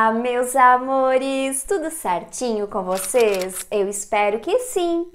Olá, meus amores! Tudo certinho com vocês? Eu espero que sim!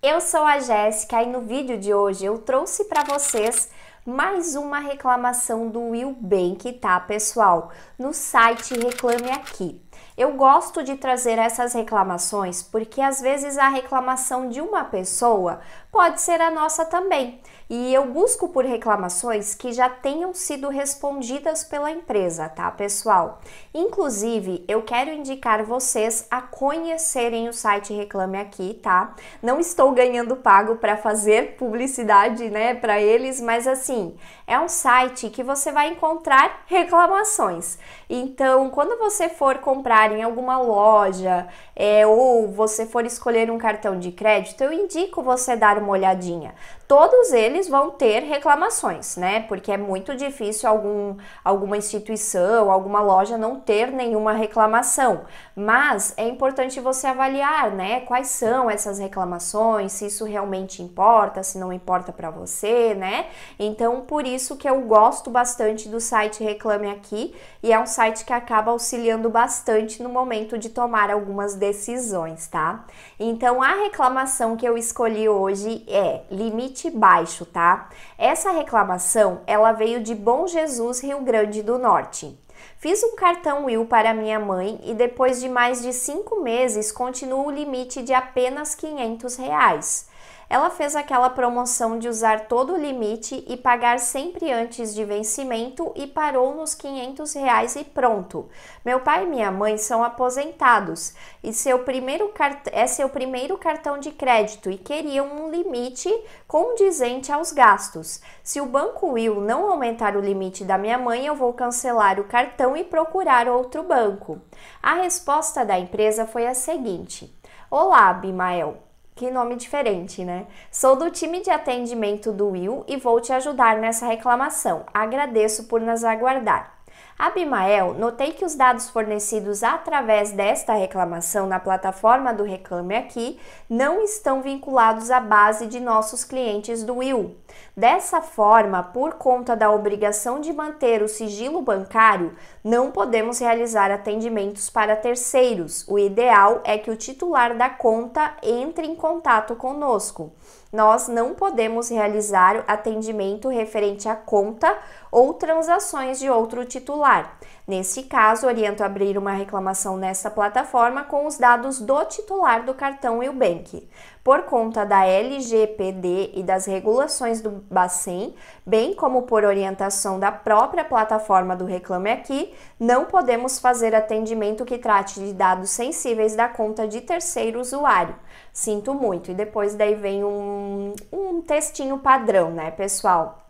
Eu sou a Jéssica e no vídeo de hoje eu trouxe para vocês mais uma reclamação do Will Bank, tá, pessoal? No site Reclame Aqui. Eu gosto de trazer essas reclamações porque às vezes a reclamação de uma pessoa pode ser a nossa também. E eu busco por reclamações que já tenham sido respondidas pela empresa, tá, pessoal? Inclusive, eu quero indicar vocês a conhecerem o site Reclame Aqui, tá? Não estou ganhando pago para fazer publicidade, né, para eles, mas assim, é um site que você vai encontrar reclamações. Então, quando você for comprar em alguma loja, é, ou você for escolher um cartão de crédito, eu indico você dar uma olhadinha. Todos eles vão ter reclamações, né? Porque é muito difícil algum, alguma instituição, alguma loja não ter nenhuma reclamação. Mas é importante você avaliar, né? Quais são essas reclamações, se isso realmente importa, se não importa para você, né? Então, por isso que eu gosto bastante do site Reclame Aqui e é um site que acaba auxiliando bastante no momento de tomar algumas decisões decisões, tá? Então a reclamação que eu escolhi hoje é limite baixo, tá? Essa reclamação, ela veio de Bom Jesus, Rio Grande do Norte. Fiz um cartão Will para minha mãe e depois de mais de cinco meses continua o limite de apenas 500 reais ela fez aquela promoção de usar todo o limite e pagar sempre antes de vencimento e parou nos 500 reais e pronto. Meu pai e minha mãe são aposentados e seu primeiro cart... é seu primeiro cartão de crédito e queriam um limite condizente aos gastos. Se o Banco Will não aumentar o limite da minha mãe, eu vou cancelar o cartão e procurar outro banco. A resposta da empresa foi a seguinte: Olá, Bimael. Que nome diferente, né? Sou do time de atendimento do Will e vou te ajudar nessa reclamação. Agradeço por nos aguardar. Abimael, notei que os dados fornecidos através desta reclamação na plataforma do Reclame Aqui não estão vinculados à base de nossos clientes do Will. Dessa forma, por conta da obrigação de manter o sigilo bancário, não podemos realizar atendimentos para terceiros. O ideal é que o titular da conta entre em contato conosco. Nós não podemos realizar atendimento referente à conta ou transações de outro titular. Neste caso, oriento abrir uma reclamação nesta plataforma com os dados do titular do cartão Eubank. Por conta da LGPD e das regulações do Bacen, bem como por orientação da própria plataforma do Reclame Aqui, não podemos fazer atendimento que trate de dados sensíveis da conta de terceiro usuário. Sinto muito. E depois daí vem um, um textinho padrão, né, pessoal?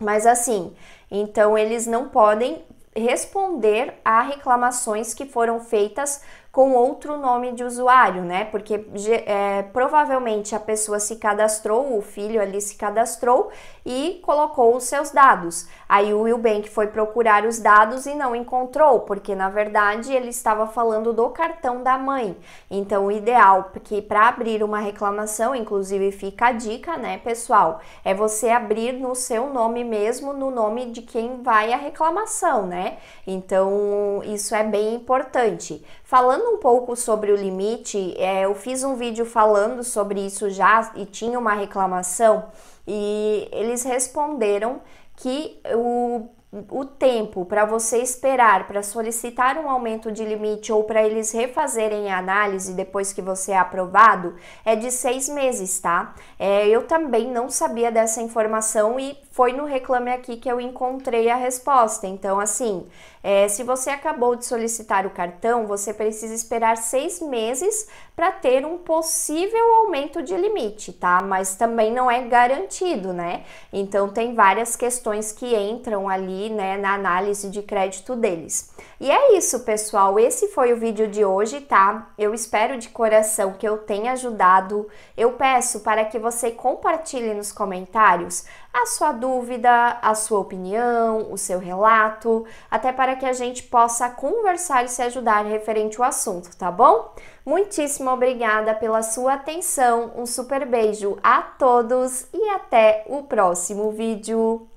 Mas assim, então eles não podem responder a reclamações que foram feitas com outro nome de usuário, né? Porque é, provavelmente a pessoa se cadastrou, o filho ali se cadastrou e colocou os seus dados. Aí o Willbank foi procurar os dados e não encontrou, porque na verdade ele estava falando do cartão da mãe. Então o ideal, porque para abrir uma reclamação, inclusive fica a dica, né, pessoal, é você abrir no seu nome mesmo, no nome de quem vai a reclamação, né? Então isso é bem importante. Falando falando um pouco sobre o limite, é, eu fiz um vídeo falando sobre isso já e tinha uma reclamação e eles responderam que o, o tempo para você esperar para solicitar um aumento de limite ou para eles refazerem a análise depois que você é aprovado é de seis meses, tá? É, eu também não sabia dessa informação e foi no Reclame Aqui que eu encontrei a resposta. Então, assim, é, se você acabou de solicitar o cartão, você precisa esperar seis meses para ter um possível aumento de limite, tá? Mas também não é garantido, né? Então, tem várias questões questões que entram ali né, na análise de crédito deles. E é isso, pessoal. Esse foi o vídeo de hoje, tá? Eu espero de coração que eu tenha ajudado. Eu peço para que você compartilhe nos comentários a sua dúvida, a sua opinião, o seu relato, até para que a gente possa conversar e se ajudar referente ao assunto, tá bom? Muitíssimo obrigada pela sua atenção, um super beijo a todos e até o próximo vídeo.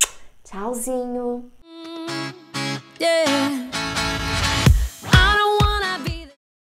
Tchauzinho! Yeah.